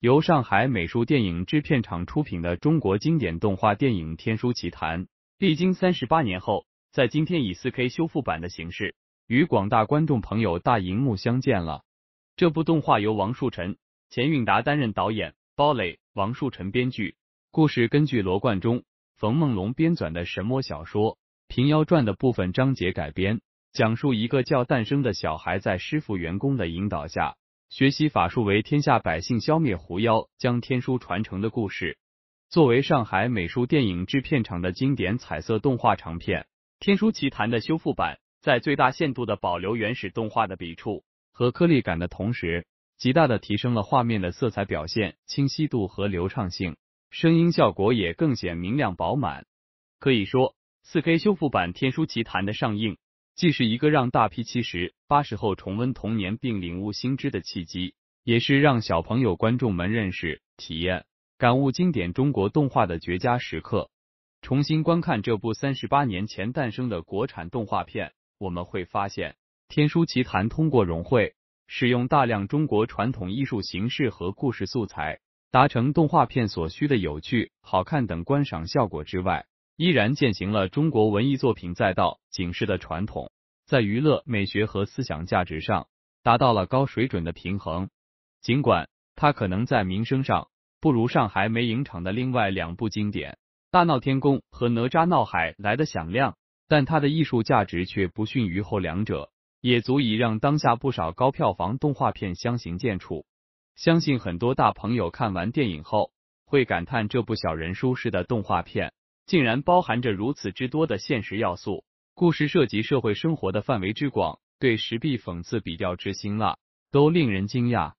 由上海美术电影制片厂出品的中国经典动画电影《天书奇谈》，历经三十八年后，在今天以 4K 修复版的形式与广大观众朋友大荧幕相见了。这部动画由王树忱、钱运达担任导演，包蕾、王树忱编剧。故事根据罗贯中、冯梦龙编纂的神魔小说《平妖传》的部分章节改编，讲述一个叫诞生的小孩在师傅员工的引导下。学习法术为天下百姓消灭狐妖，将天书传承的故事，作为上海美术电影制片厂的经典彩色动画长片《天书奇谈》的修复版，在最大限度的保留原始动画的笔触和颗粒感的同时，极大的提升了画面的色彩表现、清晰度和流畅性，声音效果也更显明亮饱满。可以说，四 K 修复版《天书奇谈》的上映。既是一个让大批七十、八十后重温童年并领悟新知的契机，也是让小朋友、观众们认识、体验、感悟经典中国动画的绝佳时刻。重新观看这部三十八年前诞生的国产动画片，我们会发现，《天书奇谭》通过融汇、使用大量中国传统艺术形式和故事素材，达成动画片所需的有趣、好看等观赏效果之外。依然践行了中国文艺作品再道警示的传统，在娱乐美学和思想价值上达到了高水准的平衡。尽管它可能在名声上不如上海美影厂的另外两部经典《大闹天宫》和《哪吒闹海》来的响亮，但它的艺术价值却不逊于后两者，也足以让当下不少高票房动画片相形见绌。相信很多大朋友看完电影后会感叹，这部小人书式的动画片。竟然包含着如此之多的现实要素，故事涉及社会生活的范围之广，对时弊讽刺、比较之辛辣，都令人惊讶。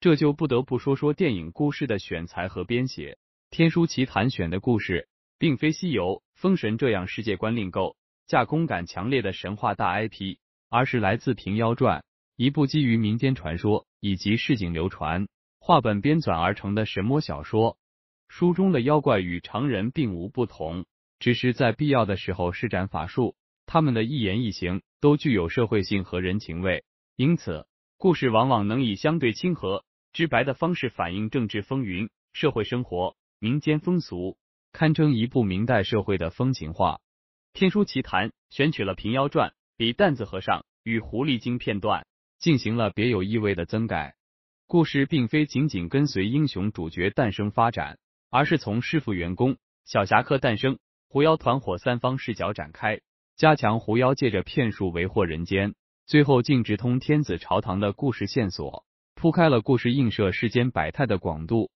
这就不得不说说电影故事的选材和编写，《天书奇谭》选的故事并非《西游》《封神》这样世界观另构、架空感强烈的神话大 IP，而是来自《平妖传》，一部基于民间传说以及市井流传话本编纂而成的神魔小说。书中的妖怪与常人并无不同，只是在必要的时候施展法术。他们的一言一行都具有社会性和人情味，因此故事往往能以相对亲和、直白的方式反映政治风云、社会生活、民间风俗，堪称一部明代社会的风情画。《天书奇谭》选取了《平妖传》《李旦子和尚与狐狸精》片段，进行了别有意味的增改。故事并非仅仅跟随英雄主角诞生发展。而是从师傅、员工、小侠客诞生，狐妖团伙三方视角展开，加强狐妖借着骗术为祸人间，最后竟直通天子朝堂的故事线索，铺开了故事映射世间百态的广度。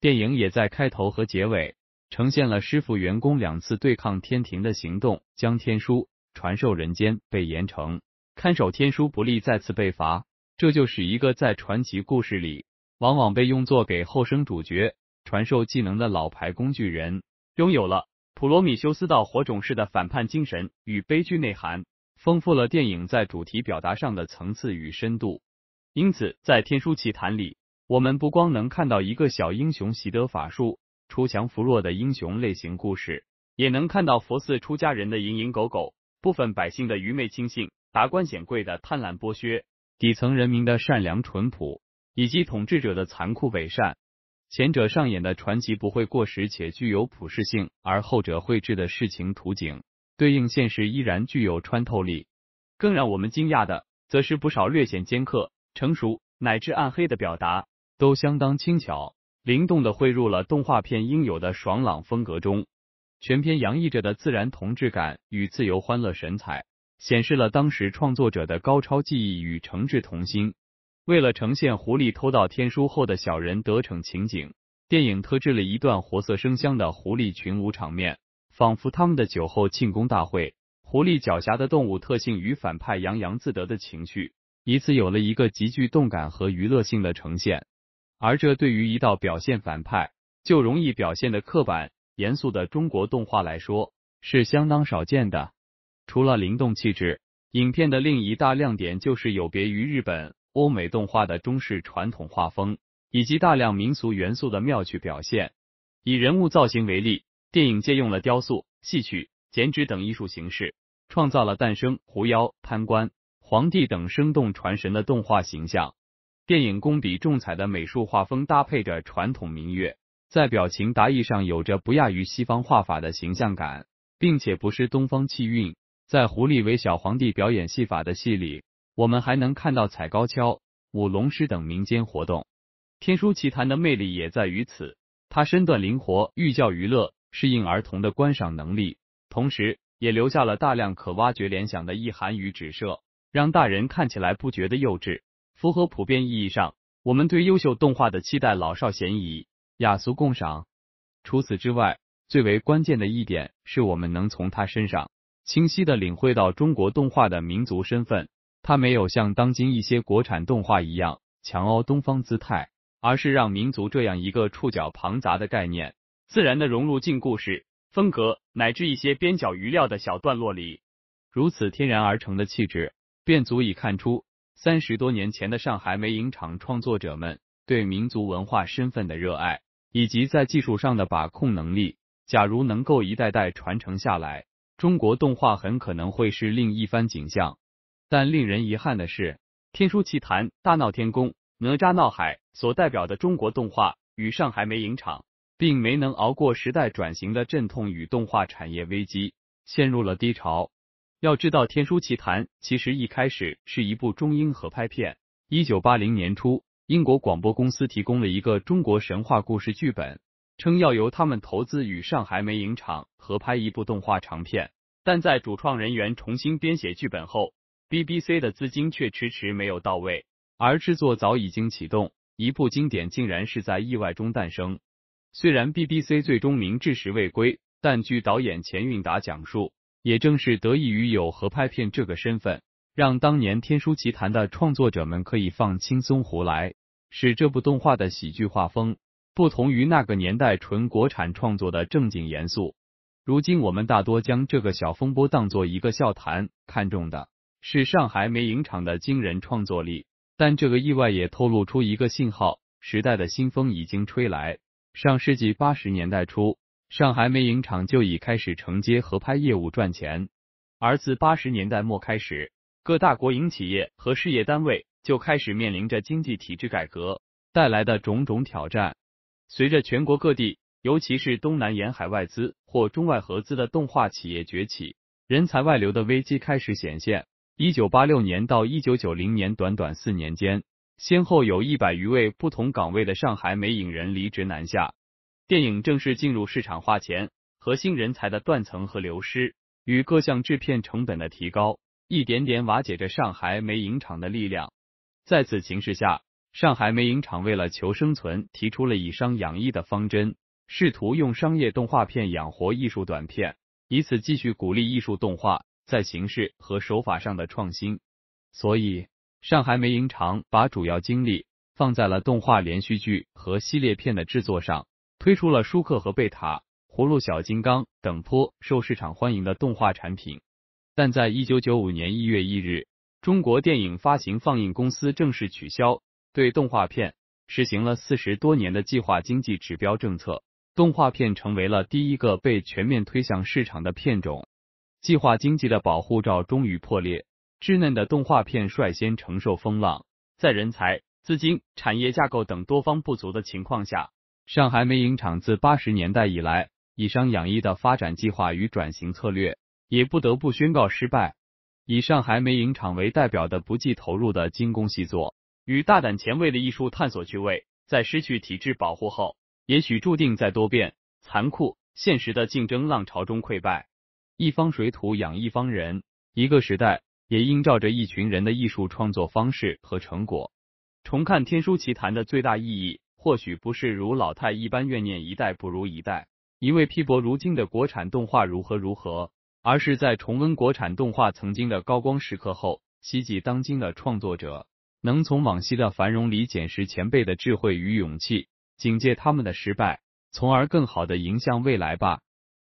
电影也在开头和结尾呈现了师傅、员工两次对抗天庭的行动，将天书传授人间，被严惩，看守天书不利再次被罚。这就是一个在传奇故事里，往往被用作给后生主角。传授技能的老牌工具人，拥有了普罗米修斯到火种式的反叛精神与悲剧内涵，丰富了电影在主题表达上的层次与深度。因此，在《天书奇谈》里，我们不光能看到一个小英雄习得法术、出强扶弱的英雄类型故事，也能看到佛寺出家人的蝇营狗苟、部分百姓的愚昧轻信、达官显贵的贪婪剥削、底层人民的善良淳朴，以及统治者的残酷伪善。前者上演的传奇不会过时，且具有普适性；而后者绘制的事情图景，对应现实依然具有穿透力。更让我们惊讶的，则是不少略显尖刻、成熟乃至暗黑的表达，都相当轻巧、灵动地汇入了动画片应有的爽朗风格中。全片洋溢着的自然童质感与自由欢乐神采，显示了当时创作者的高超技艺与诚挚童心。为了呈现狐狸偷盗天书后的小人得逞情景，电影特制了一段活色生香的狐狸群舞场面，仿佛他们的酒后庆功大会。狐狸狡黠的动物特性与反派洋洋自得的情绪，以此有了一个极具动感和娱乐性的呈现。而这对于一道表现反派就容易表现的刻板严肃的中国动画来说，是相当少见的。除了灵动气质，影片的另一大亮点就是有别于日本。欧美动画的中式传统画风，以及大量民俗元素的妙趣表现。以人物造型为例，电影借用了雕塑、戏曲、剪纸等艺术形式，创造了诞生、狐妖、贪官、皇帝等生动传神的动画形象。电影工笔重彩的美术画风搭配着传统民乐，在表情达意上有着不亚于西方画法的形象感，并且不失东方气韵。在狐狸为小皇帝表演戏法的戏里。我们还能看到踩高跷、舞龙狮等民间活动，天书奇谭的魅力也在于此。它身段灵活，寓教于乐，适应儿童的观赏能力，同时也留下了大量可挖掘联想的意涵与指涉，让大人看起来不觉得幼稚，符合普遍意义上我们对优秀动画的期待，老少咸宜，雅俗共赏。除此之外，最为关键的一点是我们能从他身上清晰的领会到中国动画的民族身份。它没有像当今一些国产动画一样强凹东方姿态，而是让民族这样一个触角庞杂的概念，自然的融入进故事、风格乃至一些边角余料的小段落里。如此天然而成的气质，便足以看出三十多年前的上海美影厂创作者们对民族文化身份的热爱，以及在技术上的把控能力。假如能够一代代传承下来，中国动画很可能会是另一番景象。但令人遗憾的是，《天书奇谈》《大闹天宫》《哪吒闹海》所代表的中国动画与上海美影厂，并没能熬过时代转型的阵痛与动画产业危机，陷入了低潮。要知道，《天书奇谈》其实一开始是一部中英合拍片。一九八零年初，英国广播公司提供了一个中国神话故事剧本，称要由他们投资与上海美影厂合拍一部动画长片。但在主创人员重新编写剧本后，BBC 的资金却迟迟没有到位，而制作早已经启动，一部经典竟然是在意外中诞生。虽然 BBC 最终明智时未归，但据导演钱运达讲述，也正是得益于有合拍片这个身份，让当年《天书奇谈》的创作者们可以放轻松胡来，使这部动画的喜剧画风不同于那个年代纯国产创作的正经严肃。如今我们大多将这个小风波当做一个笑谈看中的。是上海美影厂的惊人创作力，但这个意外也透露出一个信号：时代的新风已经吹来。上世纪八十年代初，上海美影厂就已开始承接合拍业务赚钱，而自八十年代末开始，各大国营企业和事业单位就开始面临着经济体制改革带来的种种挑战。随着全国各地，尤其是东南沿海外资或中外合资的动画企业崛起，人才外流的危机开始显现。一九八六年到一九九零年，短短四年间，先后有一百余位不同岗位的上海美影人离职南下。电影正式进入市场化前，核心人才的断层和流失，与各项制片成本的提高，一点点瓦解着上海美影厂的力量。在此形势下，上海美影厂为了求生存，提出了以商养艺的方针，试图用商业动画片养活艺术短片，以此继续鼓励艺术动画。在形式和手法上的创新，所以上海梅影厂把主要精力放在了动画连续剧和系列片的制作上，推出了《舒克和贝塔》《葫芦小金刚》等颇受市场欢迎的动画产品。但在一九九五年一月一日，中国电影发行放映公司正式取消对动画片实行了四十多年的计划经济指标政策，动画片成为了第一个被全面推向市场的片种。计划经济的保护罩终于破裂，稚嫩的动画片率先承受风浪。在人才、资金、产业架构等多方不足的情况下，上海美影厂自八十年代以来以商养医的发展计划与转型策略也不得不宣告失败。以上海美影厂为代表的不计投入的精工细作与大胆前卫的艺术探索趣味，在失去体制保护后，也许注定在多变、残酷、现实的竞争浪潮中溃败。一方水土养一方人，一个时代也映照着一群人的艺术创作方式和成果。重看《天书奇谈》的最大意义，或许不是如老太一般怨念一代不如一代，一味批驳如今的国产动画如何如何，而是在重温国产动画曾经的高光时刻后，希冀当今的创作者能从往昔的繁荣里捡拾前辈的智慧与勇气，警戒他们的失败，从而更好的迎向未来吧。